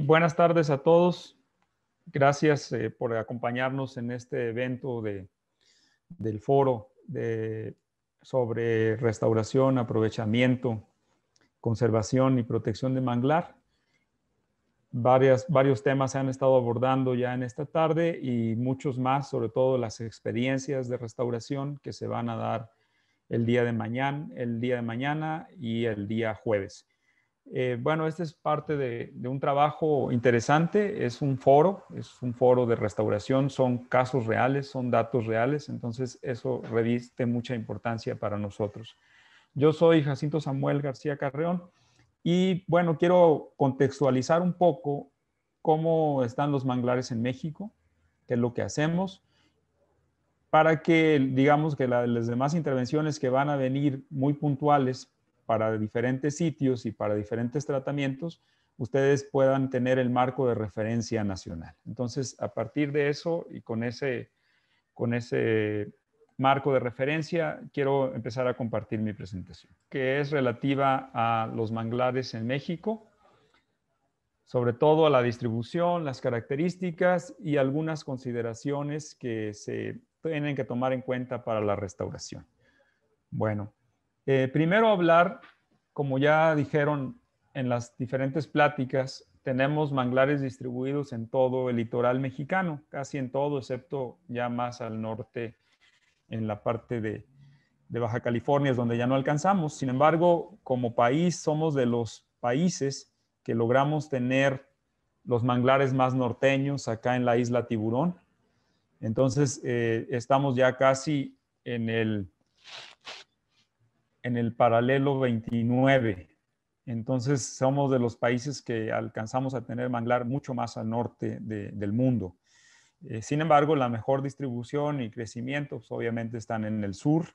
buenas tardes a todos. Gracias eh, por acompañarnos en este evento de, del foro sobre restauración, aprovechamiento, conservación y protección de manglar. varios temas se han estado abordando ya en esta tarde y muchos más, sobre todo las experiencias de restauración que se van a dar el día de mañana, el día de mañana y el día jueves. Eh, bueno, este es parte de, un trabajo interesante, es un foro, es un foro de restauración, son casos reales, son datos reales, entonces eso reviste mucha importancia para nosotros. Yo soy Jacinto Samuel García Carreón y bueno, quiero contextualizar un poco cómo están los manglares en México, qué es lo que hacemos, para que digamos que las demás intervenciones que van a venir muy puntuales para diferentes sitios y para diferentes tratamientos, ustedes puedan tener el marco de referencia nacional. Entonces, a partir de eso y con ese, con ese marco de referencia, quiero empezar a compartir mi presentación, que es relativa a los manglares en México, sobre todo a la distribución, las características y algunas consideraciones que se tienen que tomar en cuenta para la restauración. Bueno, eh, primero hablar, como ya dijeron en las diferentes pláticas, tenemos manglares distribuidos en todo el litoral mexicano, casi en todo, excepto ya más al norte, en la parte de, Baja California, es donde ya no alcanzamos. Sin embargo, como país somos de los países que logramos tener los manglares más norteños acá en la isla Tiburón. Entonces, eh, estamos ya casi en el en el paralelo 29. Entonces somos de los países que alcanzamos a tener manglar mucho más al norte del mundo. Eh, sin embargo, la mejor distribución y crecimiento pues, obviamente están en el sur,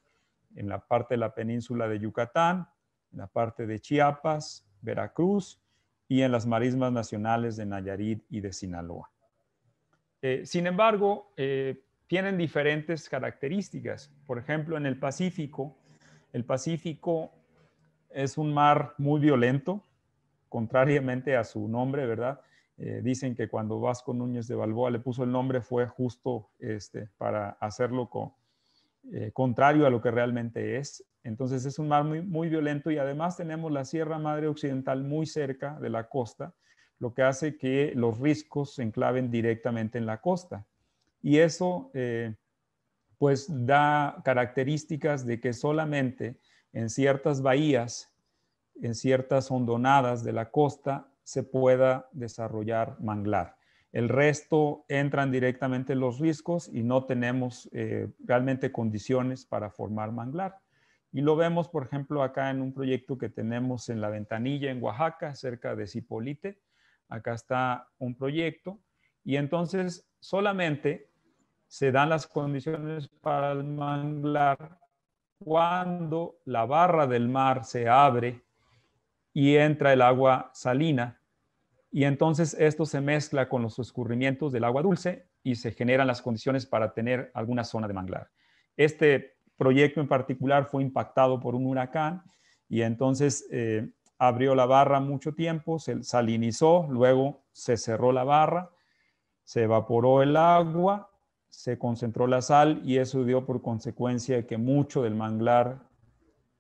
en la parte de la península de Yucatán, en la parte de Chiapas, Veracruz y en las marismas nacionales de Nayarit y de Sinaloa. Eh, sin embargo, eh, tienen diferentes características. Por ejemplo, en el Pacífico, el Pacífico es un mar muy violento, contrariamente a su nombre, ¿verdad? Eh, dicen que cuando Vasco Núñez de Balboa le puso el nombre fue justo este, para hacerlo eh, contrario a lo que realmente es. Entonces es un mar muy, violento y además tenemos la Sierra Madre Occidental muy cerca de la costa, lo que hace que los riscos se enclaven directamente en la costa. Y eso eh, pues da características de que solamente en ciertas bahías, en ciertas hondonadas de la costa, se pueda desarrollar manglar. El resto entran directamente los riscos y no tenemos eh, realmente condiciones para formar manglar. Y lo vemos, por ejemplo, acá en un proyecto que tenemos en la ventanilla en Oaxaca, cerca de Cipolite. Acá está un proyecto. Y entonces solamente se dan las condiciones para el manglar cuando la barra del mar se abre y entra el agua salina y entonces esto se mezcla con los escurrimientos del agua dulce y se generan las condiciones para tener alguna zona de manglar. Este proyecto en particular fue impactado por un huracán y entonces eh, abrió la barra mucho tiempo, se salinizó, luego se cerró la barra, se evaporó el agua se concentró la sal y eso dio por consecuencia que mucho del manglar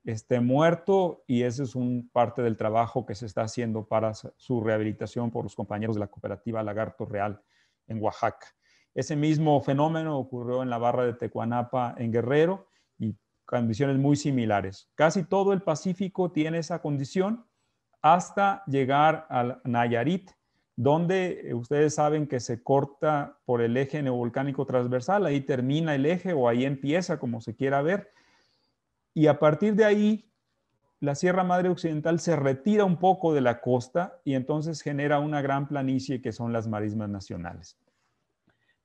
esté muerto y ese es un parte del trabajo que se está haciendo para su rehabilitación por los compañeros de la cooperativa Lagarto Real en Oaxaca. Ese mismo fenómeno ocurrió en la barra de Tecuanapa en Guerrero y condiciones muy similares. Casi todo el Pacífico tiene esa condición hasta llegar al Nayarit, donde eh, ustedes saben que se corta por el eje neovolcánico transversal, ahí termina el eje o ahí empieza, como se quiera ver. Y a partir de ahí, la Sierra Madre Occidental se retira un poco de la costa y entonces genera una gran planicie que son las marismas nacionales.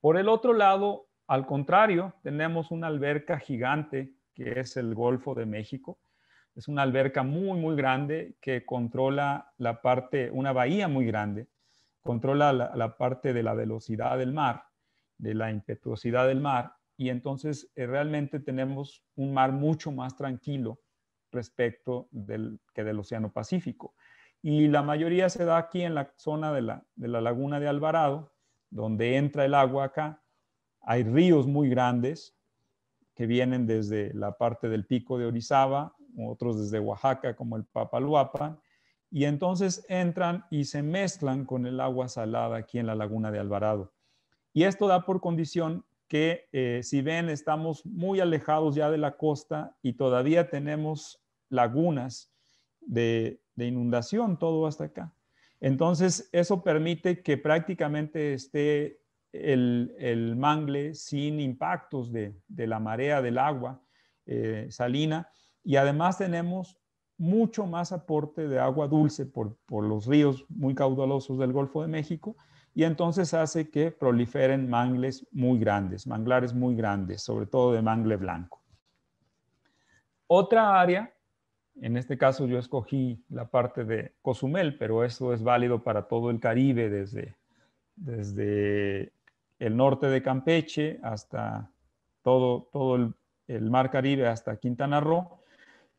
Por el otro lado, al contrario, tenemos una alberca gigante que es el Golfo de México. Es una alberca muy, muy grande que controla la parte, una bahía muy grande controla la, parte de la velocidad del mar, de la impetuosidad del mar, y entonces eh, realmente tenemos un mar mucho más tranquilo respecto del, que del Océano Pacífico. Y la mayoría se da aquí en la zona de la, de la laguna de Alvarado, donde entra el agua acá. Hay ríos muy grandes que vienen desde la parte del pico de Orizaba, otros desde Oaxaca como el Papaluapa, y entonces entran y se mezclan con el agua salada aquí en la laguna de Alvarado. Y esto da por condición que eh, si ven estamos muy alejados ya de la costa y todavía tenemos lagunas de, inundación todo hasta acá. Entonces eso permite que prácticamente esté el, mangle sin impactos de, la marea del agua eh, salina y además tenemos mucho más aporte de agua dulce por, los ríos muy caudalosos del Golfo de México y entonces hace que proliferen mangles muy grandes, manglares muy grandes, sobre todo de mangle blanco. Otra área, en este caso yo escogí la parte de Cozumel, pero eso es válido para todo el Caribe, desde, desde el norte de Campeche hasta todo, todo el mar Caribe, hasta Quintana Roo,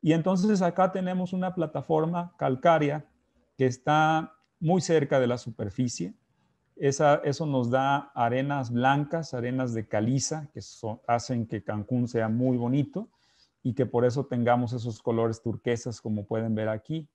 y entonces acá tenemos una plataforma calcárea que está muy cerca de la superficie. eso nos da arenas blancas, arenas de caliza, que hacen que Cancún sea muy bonito y que por eso tengamos esos colores turquesas como pueden ver aquí.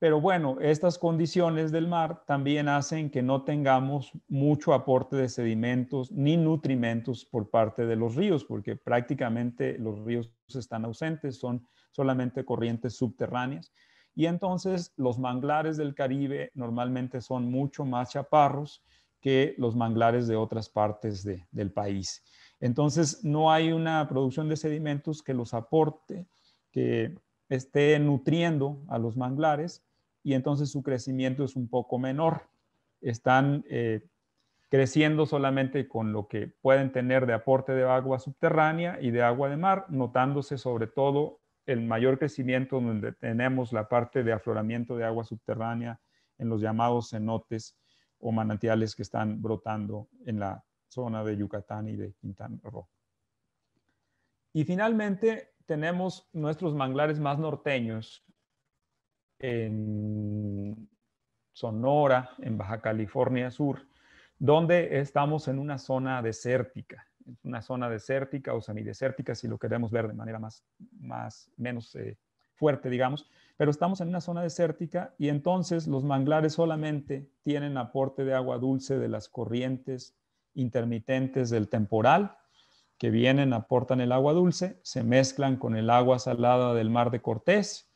Pero bueno, estas condiciones del mar también hacen que no tengamos mucho aporte de sedimentos ni nutrimentos por parte de los ríos, porque prácticamente los ríos están ausentes, son solamente corrientes subterráneas. Y entonces los manglares del Caribe normalmente son mucho más chaparros que los manglares de otras partes del país. Entonces no hay una producción de sedimentos que los aporte, que esté nutriendo a los manglares y entonces su crecimiento es un poco menor. Están eh, creciendo solamente con lo que pueden tener de aporte de agua subterránea y de agua de mar, notándose sobre todo el mayor crecimiento donde tenemos la parte de afloramiento de agua subterránea en los llamados cenotes o manantiales que están brotando en la zona de Yucatán y de Quintana Roo. Y finalmente tenemos nuestros manglares más norteños en Sonora, en Baja California Sur, donde estamos en una zona desértica una zona desértica o semidesértica, si lo queremos ver de manera más, más menos eh, fuerte, digamos, pero estamos en una zona desértica y entonces los manglares solamente tienen aporte de agua dulce de las corrientes intermitentes del temporal, que vienen, aportan el agua dulce, se mezclan con el agua salada del mar de Cortés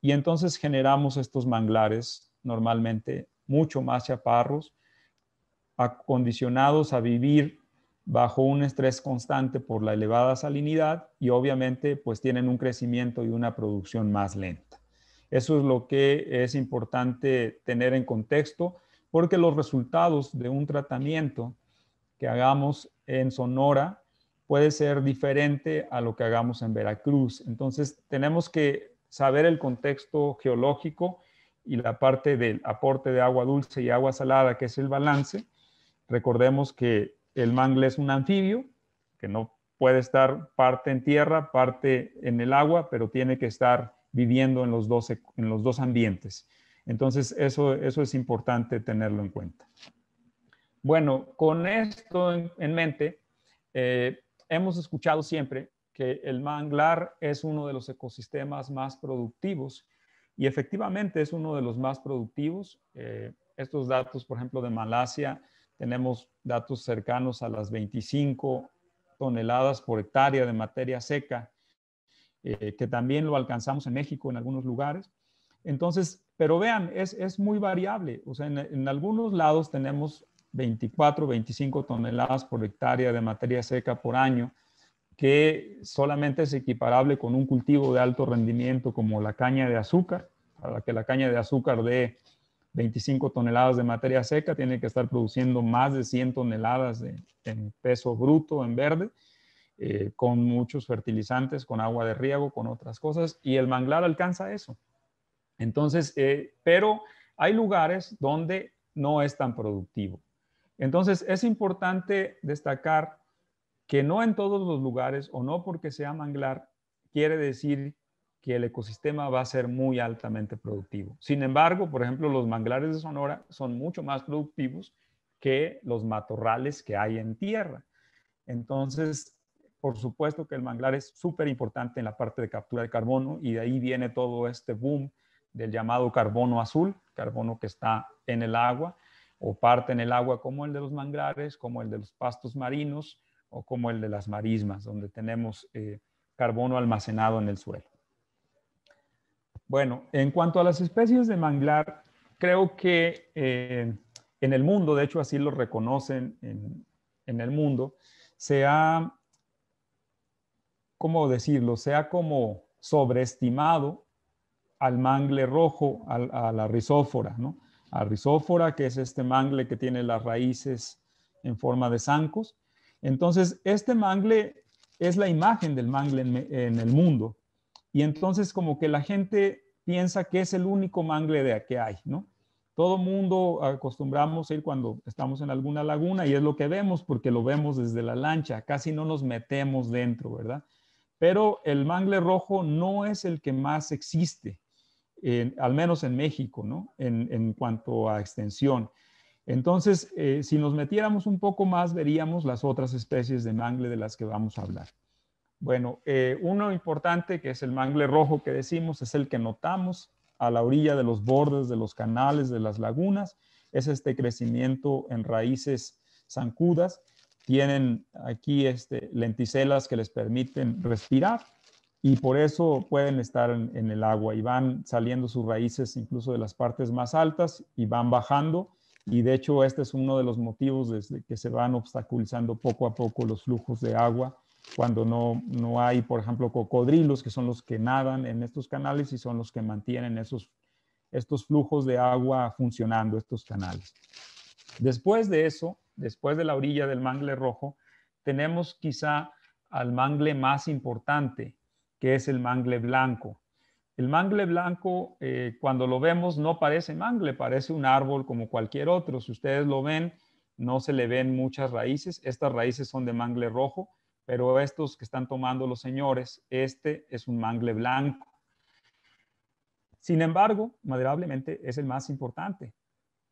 y entonces generamos estos manglares normalmente mucho más chaparros, acondicionados a vivir bajo un estrés constante por la elevada salinidad y obviamente pues tienen un crecimiento y una producción más lenta. Eso es lo que es importante tener en contexto porque los resultados de un tratamiento que hagamos en Sonora puede ser diferente a lo que hagamos en Veracruz. Entonces tenemos que saber el contexto geológico y la parte del aporte de agua dulce y agua salada, que es el balance. Recordemos que el mangle es un anfibio que no puede estar parte en tierra, parte en el agua, pero tiene que estar viviendo en los dos, en los dos ambientes. Entonces, eso, es importante tenerlo en cuenta. Bueno, con esto en, mente, eh, hemos escuchado siempre que el manglar es uno de los ecosistemas más productivos y efectivamente es uno de los más productivos. Eh, estos datos, por ejemplo, de Malasia, tenemos datos cercanos a las 25 toneladas por hectárea de materia seca, eh, que también lo alcanzamos en México en algunos lugares. Entonces, pero vean, es, es muy variable. O sea, en, en, algunos lados tenemos 24, 25 toneladas por hectárea de materia seca por año, que solamente es equiparable con un cultivo de alto rendimiento como la caña de azúcar, para que la caña de azúcar dé 25 toneladas de materia seca, tiene que estar produciendo más de 100 toneladas en peso bruto, en verde, eh, con muchos fertilizantes, con agua de riego, con otras cosas, y el manglar alcanza eso. Entonces, eh, pero hay lugares donde no es tan productivo. Entonces, es importante destacar que no en todos los lugares, o no porque sea manglar, quiere decir que el ecosistema va a ser muy altamente productivo. Sin embargo, por ejemplo, los manglares de Sonora son mucho más productivos que los matorrales que hay en tierra. Entonces, por supuesto que el manglar es súper importante en la parte de captura de carbono y de ahí viene todo este boom del llamado carbono azul, carbono que está en el agua o parte en el agua como el de los manglares, como el de los pastos marinos o como el de las marismas, donde tenemos eh, carbono almacenado en el suelo. Bueno, en cuanto a las especies de manglar, creo que eh, en el mundo, de hecho así lo reconocen en, el mundo, se ha, ¿cómo decirlo? Se ha como sobreestimado al mangle rojo, al, a la rizófora, ¿no? A rizófora, que es este mangle que tiene las raíces en forma de zancos. Entonces, este mangle es la imagen del mangle en el mundo. Y entonces como que la gente piensa que es el único mangle de aquí hay, ¿no? Todo mundo acostumbramos a ir cuando estamos en alguna laguna y es lo que vemos porque lo vemos desde la lancha, casi no nos metemos dentro, ¿verdad? Pero el mangle rojo no es el que más existe, al menos en México, ¿no? En, cuanto a extensión. Entonces, eh, si nos metiéramos un poco más, veríamos las otras especies de mangle de las que vamos a hablar. Bueno, eh, uno importante que es el mangle rojo que decimos, es el que notamos a la orilla de los bordes de los canales, de las lagunas, es este crecimiento en raíces zancudas. Tienen aquí este, lenticelas que les permiten respirar y por eso pueden estar en, en, el agua y van saliendo sus raíces incluso de las partes más altas y van bajando. Y de hecho este es uno de los motivos desde que se van obstaculizando poco a poco los flujos de agua cuando no, hay, por ejemplo, cocodrilos, que son los que nadan en estos canales y son los que mantienen esos, estos flujos de agua funcionando, estos canales. Después de eso, después de la orilla del mangle rojo, tenemos quizá al mangle más importante, que es el mangle blanco. El mangle blanco, eh, cuando lo vemos, no parece mangle, parece un árbol como cualquier otro. Si ustedes lo ven, no se le ven muchas raíces. Estas raíces son de mangle rojo, pero estos que están tomando los señores, este es un mangle blanco. Sin embargo, maderablemente es el más importante.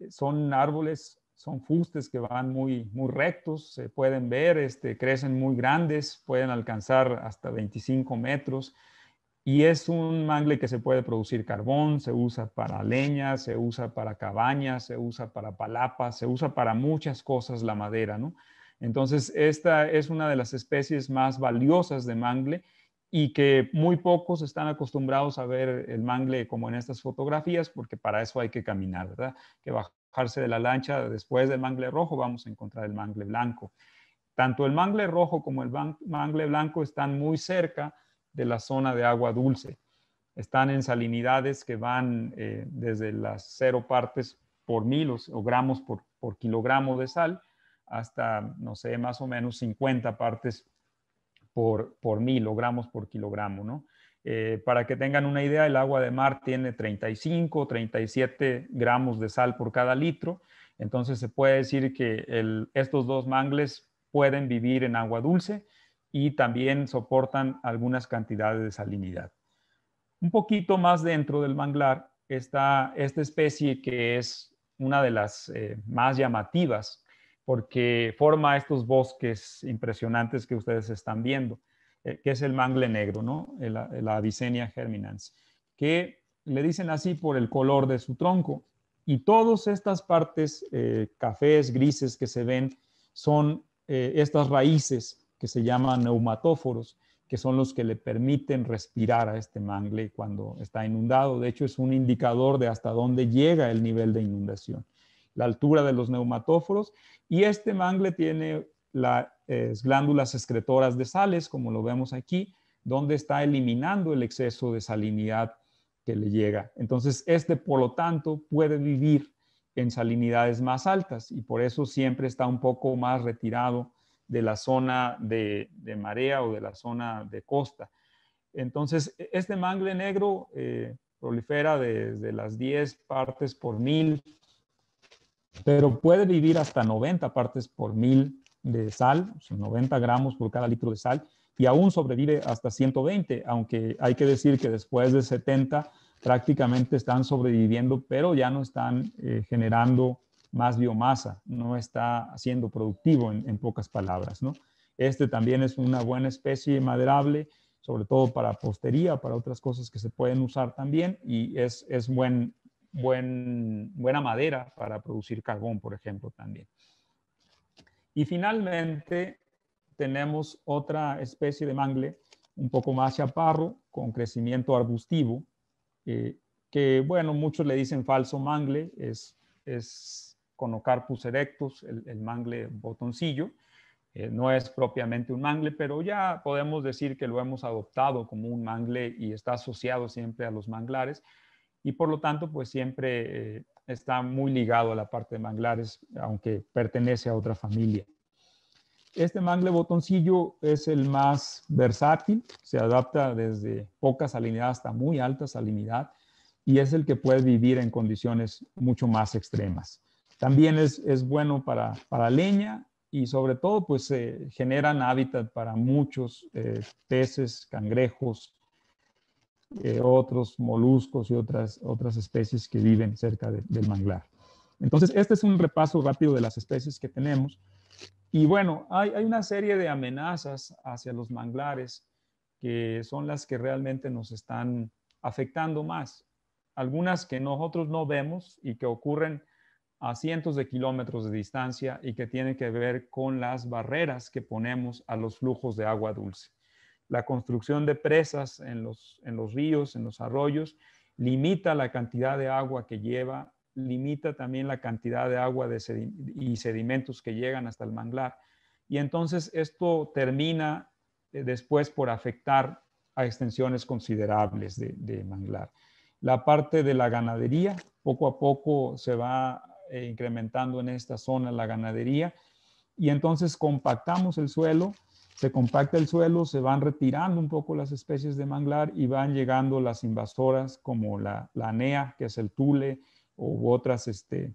Son árboles, son fustes que van muy, muy rectos, se pueden ver, este, crecen muy grandes, pueden alcanzar hasta 25 metros. Y es un mangle que se puede producir carbón, se usa para leña, se usa para cabañas, se usa para palapas, se usa para muchas cosas la madera, ¿no? Entonces, esta es una de las especies más valiosas de mangle y que muy pocos están acostumbrados a ver el mangle como en estas fotografías, porque para eso hay que caminar, ¿verdad? Que bajarse de la lancha después del mangle rojo, vamos a encontrar el mangle blanco. Tanto el mangle rojo como el mangle blanco están muy cerca de la zona de agua dulce. Están en salinidades que van eh, desde las cero partes por mil o, gramos por kilogramo de sal hasta, no sé, más o menos 50 partes por, por mil o por kilogramo, ¿no? Eh, para que tengan una idea, el agua de mar tiene 35, o 37 gramos de sal por cada litro, entonces se puede decir que estos dos mangles pueden vivir en agua dulce y también soportan algunas cantidades de salinidad. Un poquito más dentro del manglar está esta especie que es una de las eh, más llamativas porque forma estos bosques impresionantes que ustedes están viendo, eh, que es el mangle negro, ¿no? La, la Avicenia germinans, que le dicen así por el color de su tronco. Y todas estas partes, eh, cafés, grises que se ven, son eh, estas raíces que se llaman neumatóforos, que son los que le permiten respirar a este mangle cuando está inundado. De hecho, es un indicador de hasta dónde llega el nivel de inundación la altura de los neumatóforos y este mangle tiene las glándulas excretoras de sales, como lo vemos aquí, donde está eliminando el exceso de salinidad que le llega. Entonces, este, por lo tanto, puede vivir en salinidades más altas y por eso siempre está un poco más retirado de la zona de, marea o de la zona de costa. Entonces, este mangle negro eh, prolifera desde las 10 partes por mil pero puede vivir hasta 90 partes por mil de sal, 90 gramos por cada litro de sal, y aún sobrevive hasta 120, aunque hay que decir que después de 70 prácticamente están sobreviviendo, pero ya no están eh, generando más biomasa, no está siendo productivo en, pocas palabras. Este también es una buena especie maderable, sobre todo para postería, para otras cosas que se pueden usar también, y es, es buen, buena madera para producir carbón, por ejemplo, también. Y finalmente tenemos otra especie de mangle un poco más chaparro, con crecimiento arbustivo, eh, que bueno, muchos le dicen falso mangle, es, es erectus, el, mangle botoncillo. Eh, no es propiamente un mangle, pero ya podemos decir que lo hemos adoptado como un mangle y está asociado siempre a los manglares, y por lo tanto pues siempre eh, está muy ligado a la parte de manglares, aunque pertenece a otra familia. Este mangle botoncillo es el más versátil, se adapta desde poca salinidad hasta muy alta salinidad y es el que puede vivir en condiciones mucho más extremas. También es, bueno para, para, leña y sobre todo pues se generan hábitat para muchos eh, peces, cangrejos, eh, otros moluscos y otras, otras especies que viven cerca del manglar. Entonces, este es un repaso rápido de las especies que tenemos. Y bueno, hay una serie de amenazas hacia los manglares que son las que realmente nos están afectando más. Algunas que nosotros no vemos y que ocurren a cientos de kilómetros de distancia y que tienen que ver con las barreras que ponemos a los flujos de agua dulce la construcción de presas en los, ríos, en los arroyos, limita la cantidad de agua que lleva, limita también la cantidad de agua y sedimentos que llegan hasta el manglar. Y entonces esto termina eh, después por afectar a extensiones considerables de, manglar. La parte de la ganadería, poco a poco se va eh, incrementando en esta zona la ganadería y entonces compactamos el suelo se compacta el suelo, se van retirando un poco las especies de manglar y van llegando las invasoras como la, anea, que es el tule, u otras, este,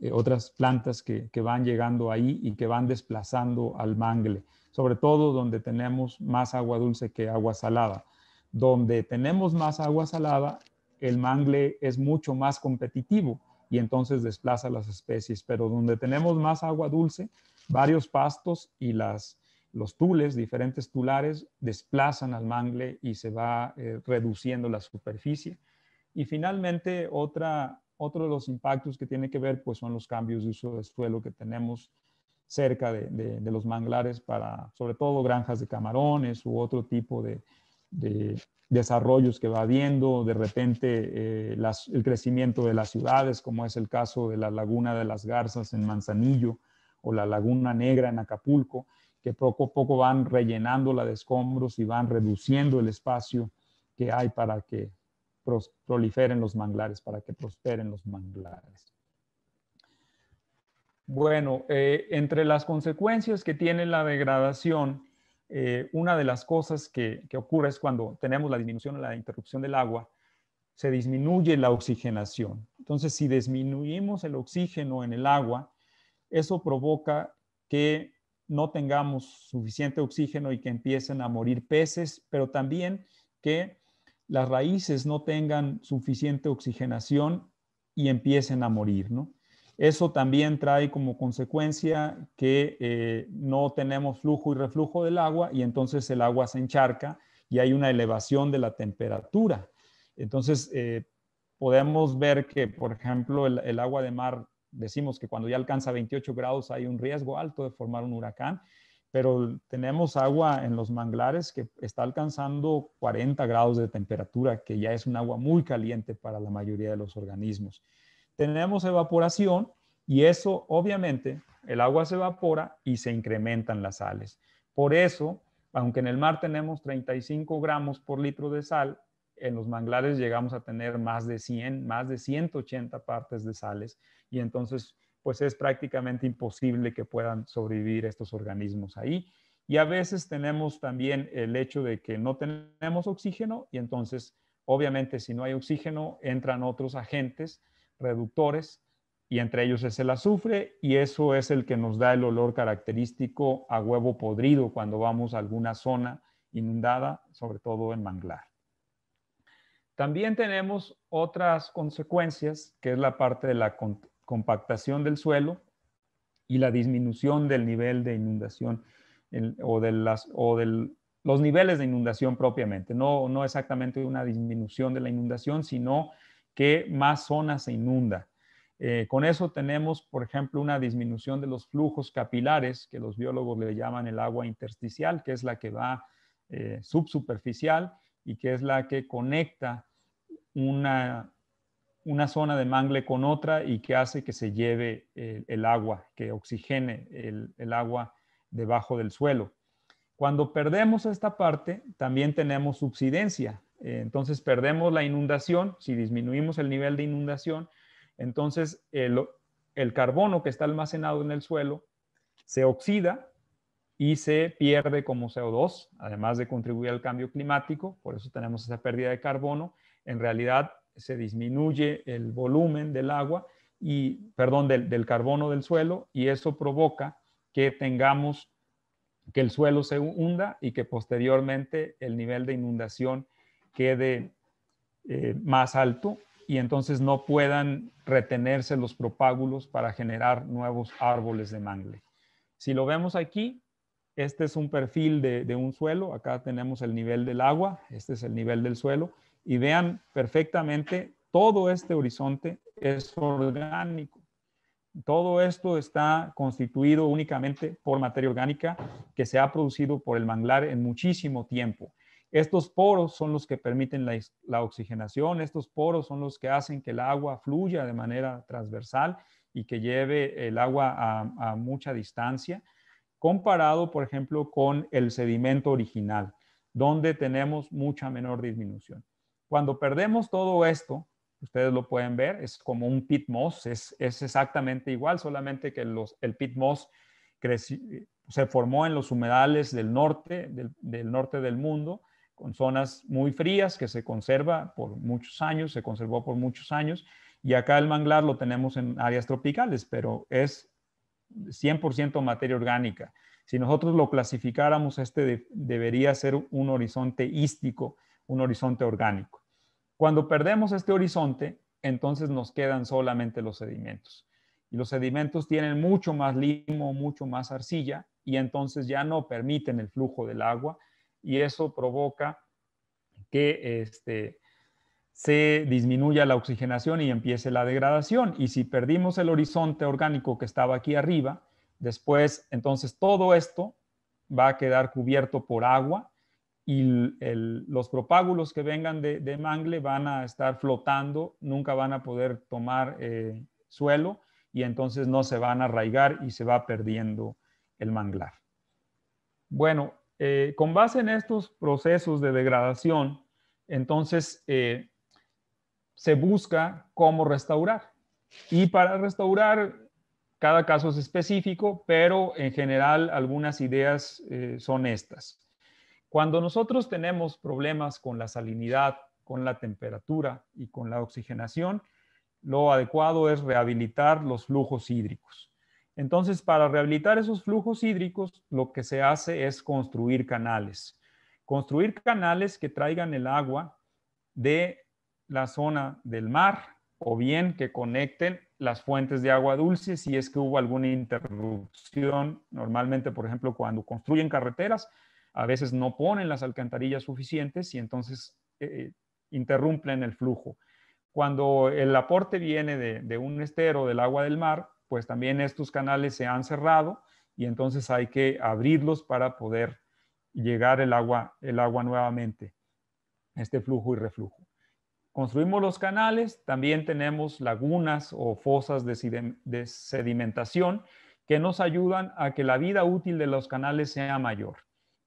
eh, otras plantas que, que, van llegando ahí y que van desplazando al mangle, sobre todo donde tenemos más agua dulce que agua salada. Donde tenemos más agua salada, el mangle es mucho más competitivo y entonces desplaza las especies, pero donde tenemos más agua dulce, varios pastos y las los tules, diferentes tulares, desplazan al mangle y se va eh, reduciendo la superficie. Y finalmente, otra, otro de los impactos que tiene que ver pues, son los cambios de uso de suelo que tenemos cerca de, los manglares para, sobre todo, granjas de camarones u otro tipo de, desarrollos que va habiendo, de repente eh, el crecimiento de las ciudades, como es el caso de la Laguna de las Garzas en Manzanillo o la Laguna Negra en Acapulco que poco a poco van rellenándola de escombros y van reduciendo el espacio que hay para que proliferen los manglares, para que prosperen los manglares. Bueno, eh, entre las consecuencias que tiene la degradación, eh, una de las cosas que, que, ocurre es cuando tenemos la disminución o la interrupción del agua, se disminuye la oxigenación. Entonces, si disminuimos el oxígeno en el agua, eso provoca que no tengamos suficiente oxígeno y que empiecen a morir peces, pero también que las raíces no tengan suficiente oxigenación y empiecen a morir, ¿no? Eso también trae como consecuencia que eh, no tenemos flujo y reflujo del agua y entonces el agua se encharca y hay una elevación de la temperatura. Entonces, eh, podemos ver que, por ejemplo, el agua de mar decimos que cuando ya alcanza 28 grados hay un riesgo alto de formar un huracán, pero tenemos agua en los manglares que está alcanzando 40 grados de temperatura, que ya es un agua muy caliente para la mayoría de los organismos. Tenemos evaporación y eso obviamente el agua se evapora y se incrementan las sales. Por eso, aunque en el mar tenemos 35 gramos por litro de sal, en los manglares llegamos a tener más de 100, más de 180 partes de sales y entonces pues es prácticamente imposible que puedan sobrevivir estos organismos ahí. Y a veces tenemos también el hecho de que no tenemos oxígeno y entonces obviamente si no hay oxígeno entran otros agentes reductores y entre ellos es el azufre y eso es el que nos da el olor característico a huevo podrido cuando vamos a alguna zona inundada, sobre todo en manglar. También tenemos otras consecuencias, que es la parte de la compactación del suelo y la disminución del nivel de inundación o, de las, o del, los niveles de inundación propiamente. No, no exactamente una disminución de la inundación, sino que más zonas se inunda. Eh, con eso tenemos, por ejemplo, una disminución de los flujos capilares, que los biólogos le llaman el agua intersticial, que es la que va eh, subsuperficial y que es la que conecta una, zona de mangle con otra y que hace que se lleve el, agua, que oxigene el, agua debajo del suelo. Cuando perdemos esta parte, también tenemos subsidencia. Eh, entonces perdemos la inundación, si disminuimos el nivel de inundación, entonces el carbono que está almacenado en el suelo se oxida y se pierde como CO2, además de contribuir al cambio climático, por eso tenemos esa pérdida de carbono, en realidad se disminuye el volumen del agua y, perdón, del, carbono del suelo y eso provoca que tengamos que el suelo se hunda y que posteriormente el nivel de inundación quede eh, más alto y entonces no puedan retenerse los propágulos para generar nuevos árboles de mangle. Si lo vemos aquí, este es un perfil de un suelo, acá tenemos el nivel del agua, este es el nivel del suelo y vean perfectamente todo este horizonte es orgánico. Todo esto está constituido únicamente por materia orgánica que se ha producido por el manglar en muchísimo tiempo. Estos poros son los que permiten la, oxigenación, estos poros son los que hacen que el agua fluya de manera transversal y que lleve el agua a mucha distancia, comparado, por ejemplo, con el sedimento original, donde tenemos mucha menor disminución. Cuando perdemos todo esto, ustedes lo pueden ver, es como un pit moss, es, exactamente igual, solamente que los, el pit moss se formó en los humedales del norte del, norte del mundo, con zonas muy frías que se conserva por muchos años, se conservó por muchos años, y acá el manglar lo tenemos en áreas tropicales, pero es 100% materia orgánica. Si nosotros lo clasificáramos, este debería ser un horizonte ístico, un horizonte orgánico. Cuando perdemos este horizonte, entonces nos quedan solamente los sedimentos. Y los sedimentos tienen mucho más limo, mucho más arcilla, y entonces ya no permiten el flujo del agua, y eso provoca que este, se disminuya la oxigenación y empiece la degradación. Y si perdimos el horizonte orgánico que estaba aquí arriba, después entonces todo esto va a quedar cubierto por agua y los propágulos que vengan de, mangle van a estar flotando, nunca van a poder tomar eh, suelo y entonces no se van a arraigar y se va perdiendo el manglar. Bueno, eh, con base en estos procesos de degradación, entonces eh, se busca cómo restaurar. Y para restaurar, cada caso es específico, pero en general algunas ideas son estas. Cuando nosotros tenemos problemas con la salinidad, con la temperatura y con la oxigenación, lo adecuado es rehabilitar los flujos hídricos. Entonces, para rehabilitar esos flujos hídricos, lo que se hace es construir canales. Construir canales que traigan el agua de la zona del mar o bien que conecten las fuentes de agua dulce si es que hubo alguna interrupción. Normalmente, por ejemplo, cuando construyen carreteras, a veces no ponen las alcantarillas suficientes y entonces eh, eh, interrumpen el flujo. Cuando el aporte viene de, un estero, del agua del mar, pues también estos canales se han cerrado y entonces hay que abrirlos para poder llegar el agua, el agua nuevamente, este flujo y reflujo. Construimos los canales, también tenemos lagunas o fosas de sedimentación que nos ayudan a que la vida útil de los canales sea mayor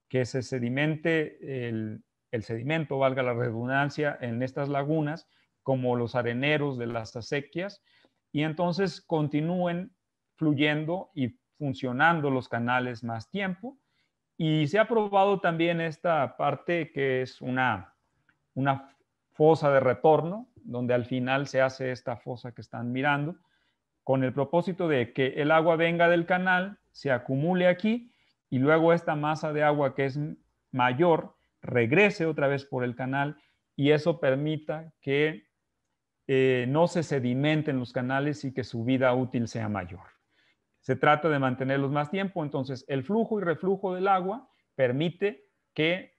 que se sedimente el, sedimento, valga la redundancia, en estas lagunas, como los areneros de las acequias, y entonces continúen fluyendo y funcionando los canales más tiempo. Y se ha probado también esta parte que es una fosa de retorno, donde al final se hace esta fosa que están mirando, con el propósito de que el agua venga del canal, se acumule aquí y luego esta masa de agua que es mayor regrese otra vez por el canal y eso permita que eh, no se sedimenten los canales y que su vida útil sea mayor. Se trata de mantenerlos más tiempo, entonces el flujo y reflujo del agua permite que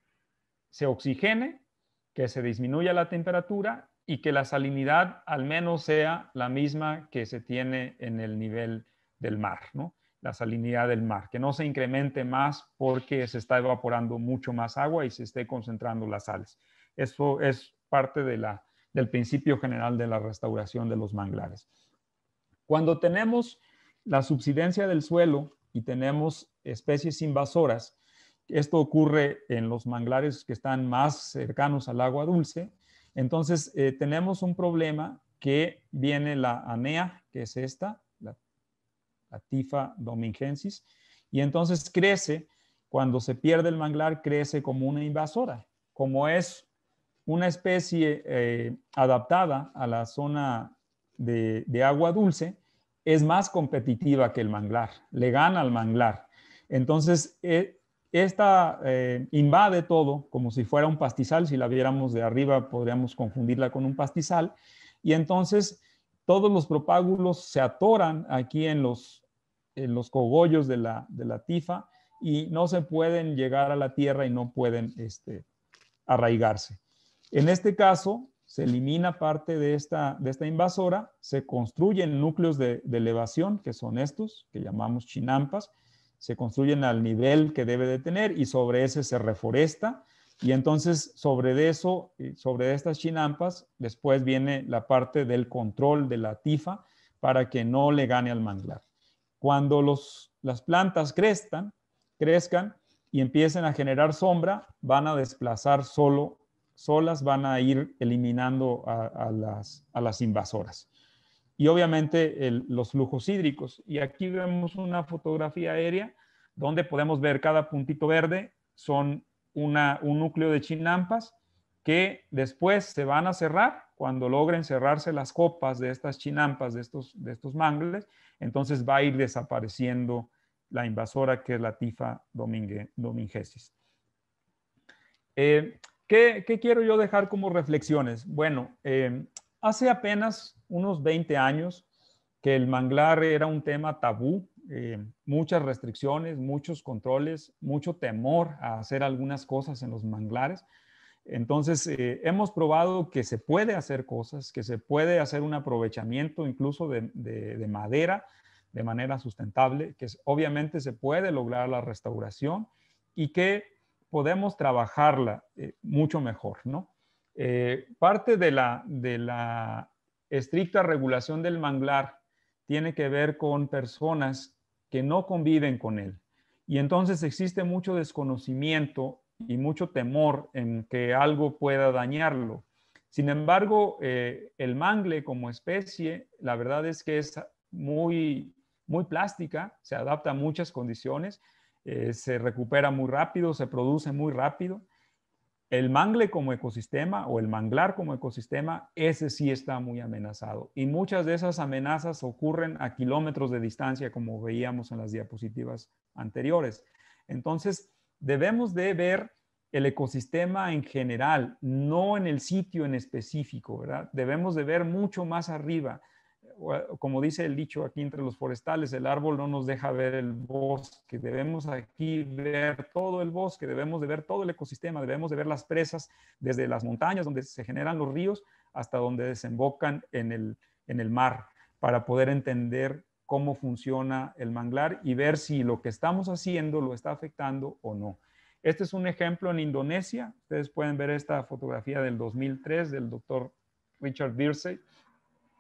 se oxigene, que se disminuya la temperatura y que la salinidad al menos sea la misma que se tiene en el nivel del mar. ¿no? la salinidad del mar, que no se incremente más porque se está evaporando mucho más agua y se esté concentrando las sales. Eso es parte de del principio general de la restauración de los manglares. Cuando tenemos la subsidencia del suelo y tenemos especies invasoras, esto ocurre en los manglares que están más cercanos al agua dulce, entonces eh, tenemos un problema que viene la ANEA, e que es esta, la Tifa domingensis, y entonces crece, cuando se pierde el manglar, crece como una invasora. Como es una especie eh, adaptada a la zona de, agua dulce, es más competitiva que el manglar, le gana al manglar. Entonces, e, esta eh, invade todo como si fuera un pastizal, si la viéramos de arriba podríamos confundirla con un pastizal, y entonces todos los propágulos se atoran aquí en los, cogollos de la, tifa y no se pueden llegar a la tierra y no pueden este, arraigarse. En este caso, se elimina parte de esta, invasora, se construyen núcleos de, elevación, que son estos, que llamamos chinampas, se construyen al nivel que debe de tener y sobre ese se reforesta y entonces sobre eso, eh, sobre estas chinampas, después viene la parte del control de la tifa para que no le gane al manglar. Cuando las plantas crestan, crezcan y empiecen a generar sombra, van a desplazar solo, solas van a ir eliminando a, las, invasoras. Y obviamente los flujos hídricos. Y aquí vemos una fotografía aérea donde podemos ver cada puntito verde son un núcleo de chinampas que después se van a cerrar cuando logren cerrarse las copas de estas chinampas, de estos, de estos mangles, entonces va a ir desapareciendo la invasora que es la tifa domingue, domingesis. Eh, ¿qué, quiero yo dejar como reflexiones? Bueno, eh, hace apenas unos 20 años que el manglar era un tema tabú eh, muchas restricciones, muchos controles, mucho temor a hacer algunas cosas en los manglares. Entonces, eh, hemos probado que se puede hacer cosas, que se puede hacer un aprovechamiento incluso de, madera de manera sustentable, que obviamente se puede lograr la restauración y que podemos trabajarla eh, mucho mejor, ¿no? parte de la, de la estricta regulación del manglar tiene que ver con personas que no conviven con él. Y entonces existe mucho desconocimiento y mucho temor en que algo pueda dañarlo. Sin embargo, eh, el mangle como especie, la verdad es que es muy, muy plástica, se adapta a muchas condiciones, eh, se recupera muy rápido, se produce muy rápido. El mangle como ecosistema o el manglar como ecosistema, ese sí está muy amenazado. Y muchas de esas amenazas ocurren a kilómetros de distancia, como veíamos en las diapositivas anteriores. Entonces, debemos de ver el ecosistema en general, no en el sitio en específico, ¿verdad? Debemos de ver mucho más arriba como dice el dicho aquí entre los forestales, el árbol no nos deja ver el bosque, debemos aquí ver todo el bosque, debemos de ver todo el ecosistema, debemos de ver las presas desde las montañas donde se generan los ríos hasta donde desembocan en el, en el mar, para poder entender cómo funciona el manglar y ver si lo que estamos haciendo lo está afectando o no. Este es un ejemplo en Indonesia. Ustedes pueden ver esta fotografía del 2003 del doctor Richard Birsey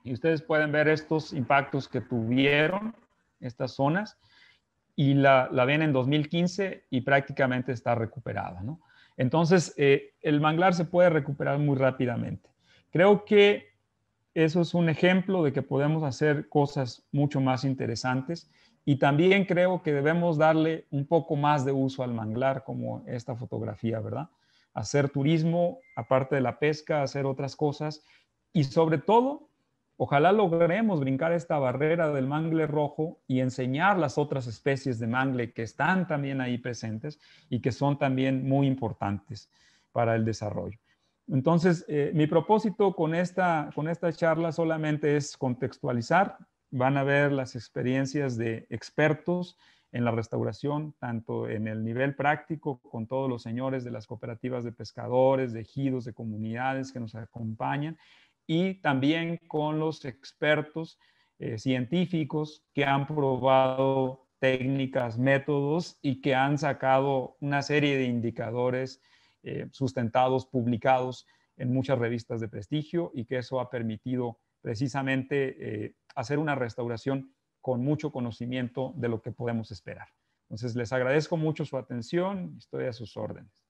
y ustedes pueden ver estos impactos que tuvieron estas zonas y la, la ven en 2015 y prácticamente está recuperada. ¿no? Entonces, eh, el manglar se puede recuperar muy rápidamente. Creo que eso es un ejemplo de que podemos hacer cosas mucho más interesantes y también creo que debemos darle un poco más de uso al manglar como esta fotografía, ¿verdad? Hacer turismo, aparte de la pesca, hacer otras cosas y sobre todo Ojalá logremos brincar esta barrera del mangle rojo y enseñar las otras especies de mangle que están también ahí presentes y que son también muy importantes para el desarrollo. Entonces, eh, mi propósito con esta, con esta charla solamente es contextualizar. Van a ver las experiencias de expertos en la restauración, tanto en el nivel práctico con todos los señores de las cooperativas de pescadores, de ejidos, de comunidades que nos acompañan, y también con los expertos eh, científicos que han probado técnicas, métodos y que han sacado una serie de indicadores eh, sustentados, publicados en muchas revistas de prestigio y que eso ha permitido precisamente eh, hacer una restauración con mucho conocimiento de lo que podemos esperar. Entonces, les agradezco mucho su atención y estoy a sus órdenes.